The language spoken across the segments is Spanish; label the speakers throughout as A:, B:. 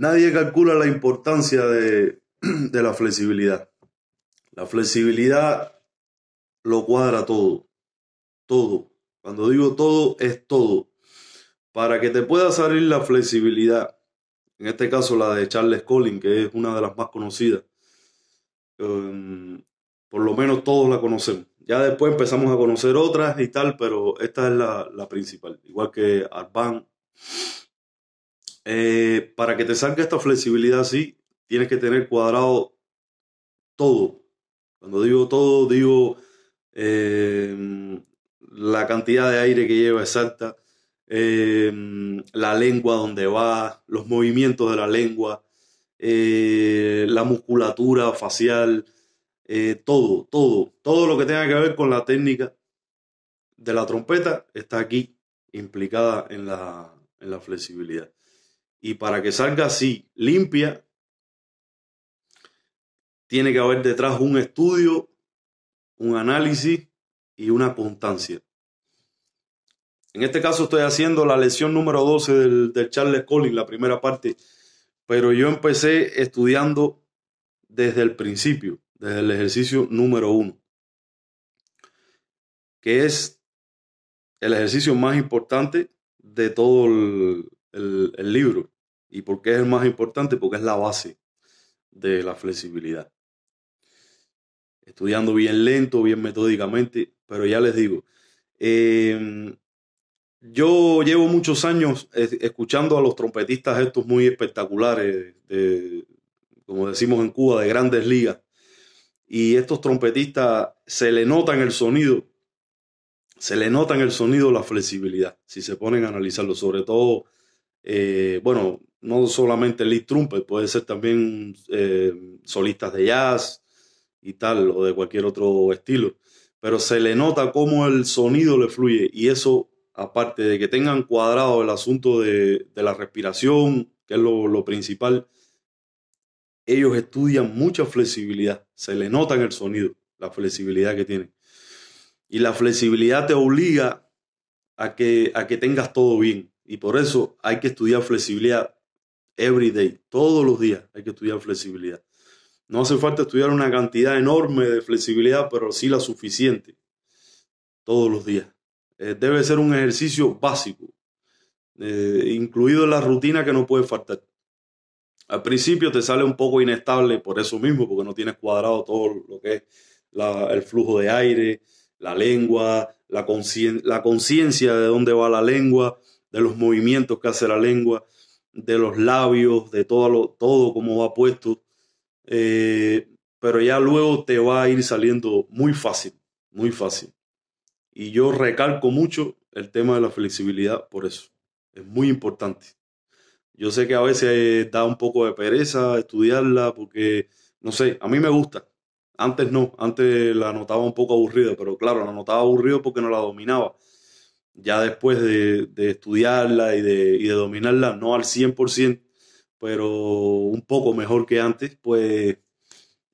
A: Nadie calcula la importancia de, la flexibilidad. La flexibilidad lo cuadra todo, todo. Cuando digo todo, es todo. Para que te pueda salir la flexibilidad, en este caso la de Charles Collins, que es una de las más conocidas, em, por lo menos todos la conocemos. Ya después empezamos a conocer otras y tal, pero esta es la, la principal, igual que Arban eh, para que te salga esta flexibilidad así, tienes que tener cuadrado todo. Cuando digo todo, digo em, la cantidad de aire que lleva exacta, em, la lengua donde va, los movimientos de la lengua, eh, la musculatura facial, eh, todo, todo, todo lo que tenga que ver con la técnica de la trompeta está aquí implicada en la flexibilidad. Y para que salga así limpia, tiene que haber detrás un estudio, un análisis y una constancia. En este caso estoy haciendo la lección número 12 del, Charles Collins, la primera parte, pero yo empecé estudiando desde el principio, desde el ejercicio número uno, que es el ejercicio más importante de todo el libro. ¿Y por qué es el más importante? Porque es la base de la flexibilidad. Estudiando bien lento, bien metódicamente, pero ya les digo, em, yo llevo muchos años escuchando a los trompetistas estos muy espectaculares, como decimos en Cuba, de grandes ligas. Y estos trompetistas se le nota en el sonido, se le nota en el sonido la flexibilidad, si se ponen a analizarlo, sobre todo, eh, bueno, no solamente lead trumpet, puede ser también eh, solistas de jazz y tal, o de cualquier otro estilo. Pero se le nota cómo el sonido le fluye y eso, aparte de que tengan cuadrado el asunto de, la respiración, que es lo, principal, ellos estudian mucha flexibilidad, se le nota en el sonido la flexibilidad que tienen. Y la flexibilidad te obliga a que, a que tengas todo bien. Y por eso hay que estudiar flexibilidad every day, todos los días hay que estudiar flexibilidad. No hace falta estudiar una cantidad enorme de flexibilidad, pero sí la suficiente todos los días. Eh, debe ser un ejercicio básico, eh, incluido en la rutina que no puede faltar. Al principio te sale un poco inestable por eso mismo, porque no tienes cuadrado todo lo que es el flujo de aire, la lengua, la conciencia de dónde va la lengua, de los movimientos que hace la lengua de los labios, de todo, lo, todo como va puesto. Eh, pero ya luego te va a ir saliendo muy fácil, muy fácil. Y yo recalco mucho el tema de la flexibilidad por eso. Es muy importante. Yo sé que a veces eh, da un poco de pereza estudiarla porque, no sé, a mí me gusta. Antes no, antes la notaba un poco aburrida, pero claro, la notaba aburrida porque no la dominaba ya después de, estudiarla y de, y de, dominarla, no al 100%, pero un poco mejor que antes, pues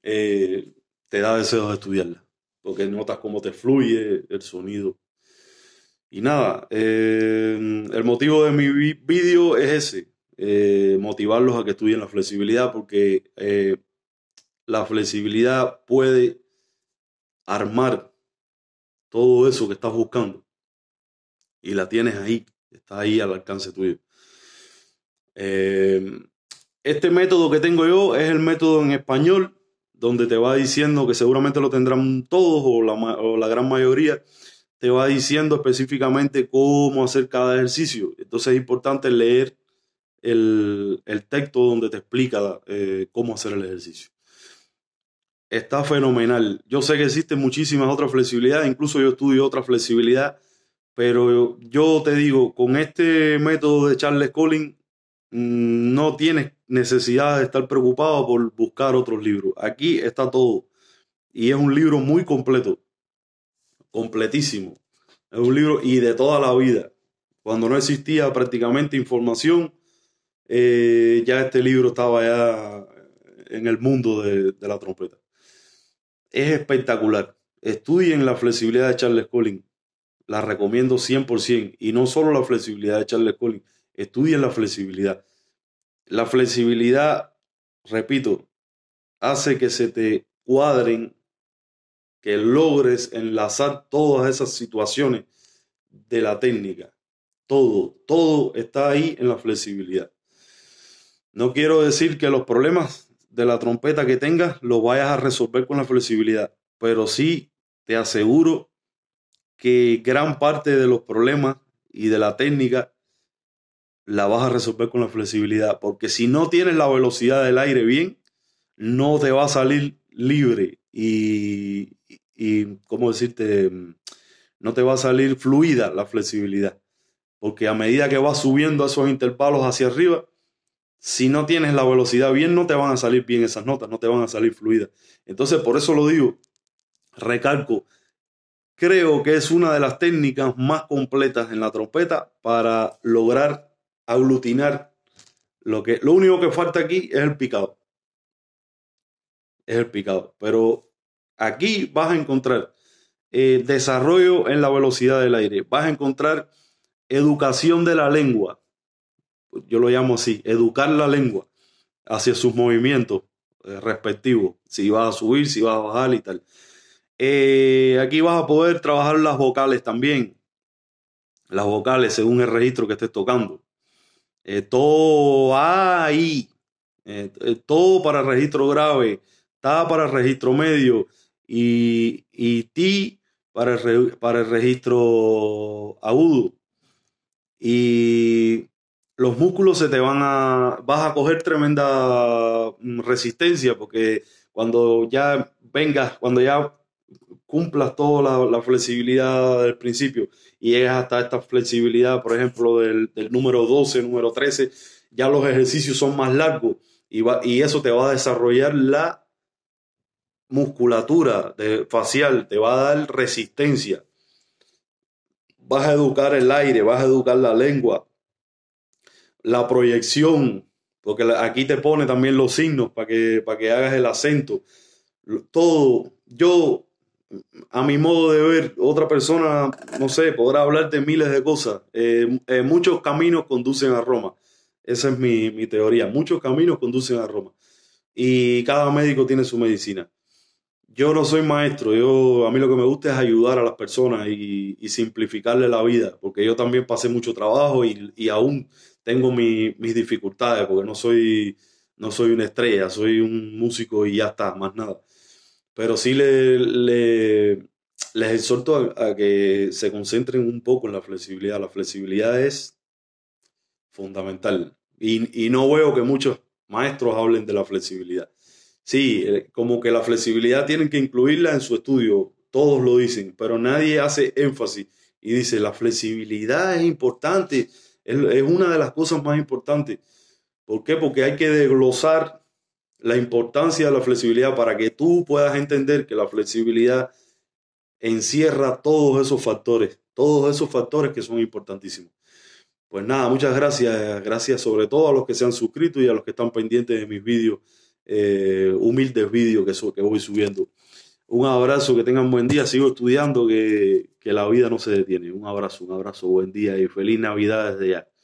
A: eh, te da deseos de estudiarla, porque notas cómo te fluye el sonido. Y nada, eh, el motivo de mi vídeo es ese, eh, motivarlos a que estudien la flexibilidad, porque la flexibilidad puede armar todo eso que estás buscando y la tienes ahí, está ahí al alcance tuyo. Em, este método que tengo yo es el método en español, donde te va diciendo que seguramente lo tendrán todos o la, gran mayoría, te va diciendo específicamente cómo hacer cada ejercicio. Entonces es importante leer el, texto donde te explica eh, cómo hacer el ejercicio. Está fenomenal. Yo sé que existen muchísimas otras flexibilidades, incluso yo estudio otra flexibilidad pero yo te digo, con este método de Charles Collins, mm, no tienes necesidad de estar preocupado por buscar otros libros. Aquí está todo. Y es un libro muy completo, completísimo. Es un libro y de toda la vida. Cuando no existía prácticamente información, eh, ya este libro estaba ya en el mundo de, la trompeta. Es espectacular. Estudien la flexibilidad de Charles Collins la recomiendo 100%. Y no solo la flexibilidad de Charles Collins, estudien la flexibilidad. La flexibilidad, repito, hace que se te cuadren, que logres enlazar todas esas situaciones de la técnica. Todo, todo está ahí en la flexibilidad. No quiero decir que los problemas de la trompeta que tengas los vayas a resolver con la flexibilidad, pero sí te aseguro que gran parte de los problemas y de la técnica la vas a resolver con la flexibilidad, porque si no tienes la velocidad del aire bien, no te va a salir libre y, ¿cómo decirte? Mm, no te va a salir fluida la flexibilidad, porque a medida que vas subiendo esos intervalos hacia arriba, si no tienes la velocidad bien, no te van a salir bien esas notas, no te van a salir fluidas. Entonces, por eso lo digo, recalco, creo que es una de las técnicas más completas en la trompeta para lograr aglutinar lo que lo único que falta aquí es el picado. Es el picado, pero aquí vas a encontrar eh, desarrollo en la velocidad del aire, vas a encontrar educación de la lengua. Yo lo llamo así, educar la lengua hacia sus movimientos eh, respectivos, si vas a subir, si vas a bajar y tal. Eh, aquí vas a poder trabajar las vocales también. Las vocales según el registro que estés tocando. Eh, todo ahí. Eh, eh, todo para registro grave. Ta para registro medio. Y, y ti para para el registro agudo. Y los músculos se te van a. vas a coger tremenda mm, resistencia porque cuando ya vengas, cuando ya cumplas toda la, flexibilidad del principio y llegas hasta esta flexibilidad, por ejemplo, del, número 12, número 13, ya los ejercicios son más largos y, y eso te va a desarrollar la musculatura facial, te va a dar resistencia. Vas a educar el aire, vas a educar la lengua, la proyección, porque aquí te pone también los signos para que, para que hagas el acento. Todo, yo a mi modo de ver, otra persona, no sé, podrá hablar de miles de cosas. Eh, eh, muchos caminos conducen a Roma. Esa es mi, teoría. Muchos caminos conducen a Roma. Y cada médico tiene su medicina. Yo no soy maestro. Yo, a mí lo que me gusta es ayudar a las personas y, simplificarle la vida. Porque yo también pasé mucho trabajo y, aún tengo mis dificultades. Porque no soy, no soy una estrella. Soy un músico y ya está, más nada. Pero sí le, les exhorto a, que se concentren un poco en la flexibilidad. La flexibilidad es fundamental. Y, no veo que muchos maestros hablen de la flexibilidad. Sí, eh, como que la flexibilidad tienen que incluirla en su estudio. Todos lo dicen, pero nadie hace énfasis y dice, la flexibilidad es importante, es una de las cosas más importantes. ¿Por qué? Porque hay que desglosar la importancia de la flexibilidad para que tú puedas entender que la flexibilidad encierra todos esos factores, todos esos factores que son importantísimos. Pues nada, muchas gracias, gracias sobre todo a los que se han suscrito y a los que están pendientes de mis vídeos, eh, humildes vídeos que, que voy subiendo. Un abrazo, que tengan buen día, sigo estudiando, que, que la vida no se detiene. Un abrazo, un abrazo, buen día y feliz Navidad desde ya.